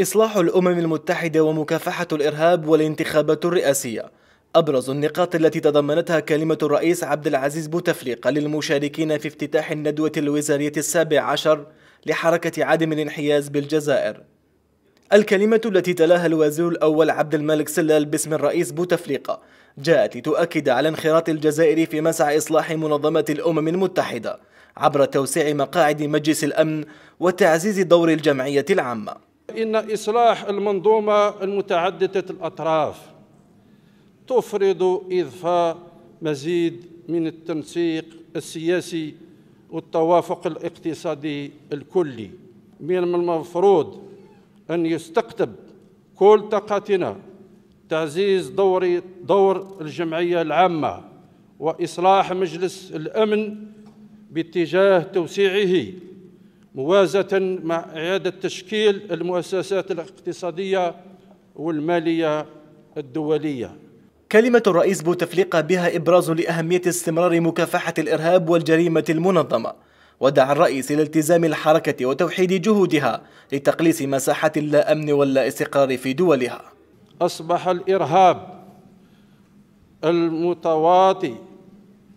إصلاح الأمم المتحدة ومكافحة الإرهاب والانتخابات الرئاسية أبرز النقاط التي تضمنتها كلمة الرئيس عبد العزيز بوتفليقة للمشاركين في افتتاح الندوة الوزارية السابع عشر لحركة عدم الانحياز بالجزائر الكلمة التي تلاها الوزير الأول عبد الملك سلال باسم الرئيس بوتفليقة جاءت لتؤكد على انخراط الجزائر في مسعى إصلاح منظمة الأمم المتحدة عبر توسيع مقاعد مجلس الأمن وتعزيز دور الجمعية العامة إن إصلاح المنظومة المتعددة الأطراف تفرض إضفاء مزيد من التنسيق السياسي والتوافق الاقتصادي الكلي من المفروض أن يستقطب كل طاقتنا تعزيز دور دور الجمعية العامة وإصلاح مجلس الأمن باتجاه توسيعه موازاة مع إعادة تشكيل المؤسسات الاقتصادية والمالية الدولية كلمة الرئيس بوتفليقة بها إبراز لأهمية استمرار مكافحة الإرهاب والجريمة المنظمة ودعا الرئيس إلى التزام الحركة وتوحيد جهودها لتقليص مساحة اللا أمن واللا استقرار في دولها أصبح الإرهاب المتواطي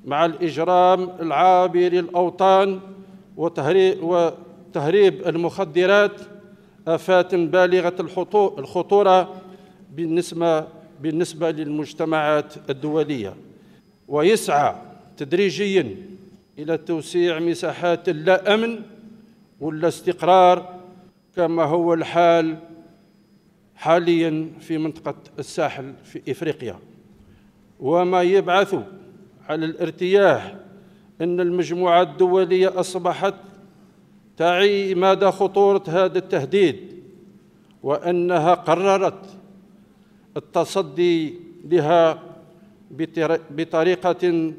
مع الإجرام العابر الأوطان وتهريب تهريب المخدرات آفات آه، بالغة الخطورة بالنسبة بالنسبة للمجتمعات الدولية ويسعى تدريجيا إلى توسيع مساحات اللا أمن ولا استقرار كما هو الحال حاليا في منطقة الساحل في إفريقيا وما يبعث على الارتياح أن المجموعة الدولية أصبحت تعي مدى خطورة هذا التهديد وأنها قررت التصدي لها بطريقة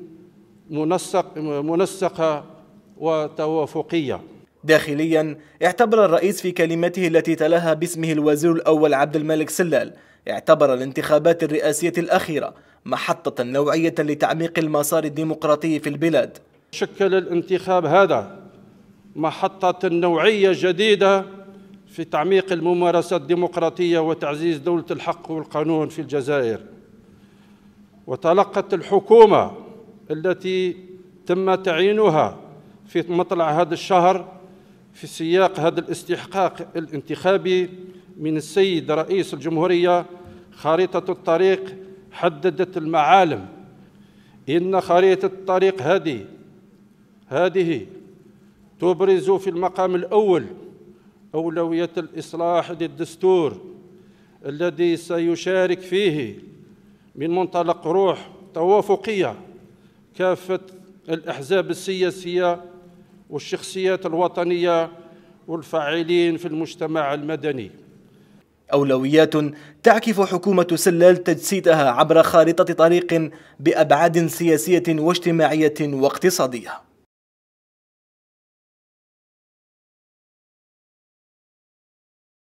منسق منسقة وتوافقية داخليا اعتبر الرئيس في كلمته التي تلاها باسمه الوزير الأول عبد الملك سلال اعتبر الانتخابات الرئاسية الأخيرة محطة نوعية لتعميق المسار الديمقراطي في البلاد شكل الانتخاب هذا محطة نوعية جديدة في تعميق الممارسة الديمقراطية وتعزيز دولة الحق والقانون في الجزائر وتلقت الحكومة التي تم تعيينها في مطلع هذا الشهر في سياق هذا الاستحقاق الانتخابي من السيد رئيس الجمهورية خريطة الطريق حددت المعالم إن خريطة الطريق هذه هذه تبرز في المقام الأول أولوية الإصلاح للدستور الذي سيشارك فيه من منطلق روح توافقية كافة الأحزاب السياسية والشخصيات الوطنية والفاعلين في المجتمع المدني أولويات تعكف حكومة سلال تجسيدها عبر خارطة طريق بأبعاد سياسية واجتماعية واقتصادية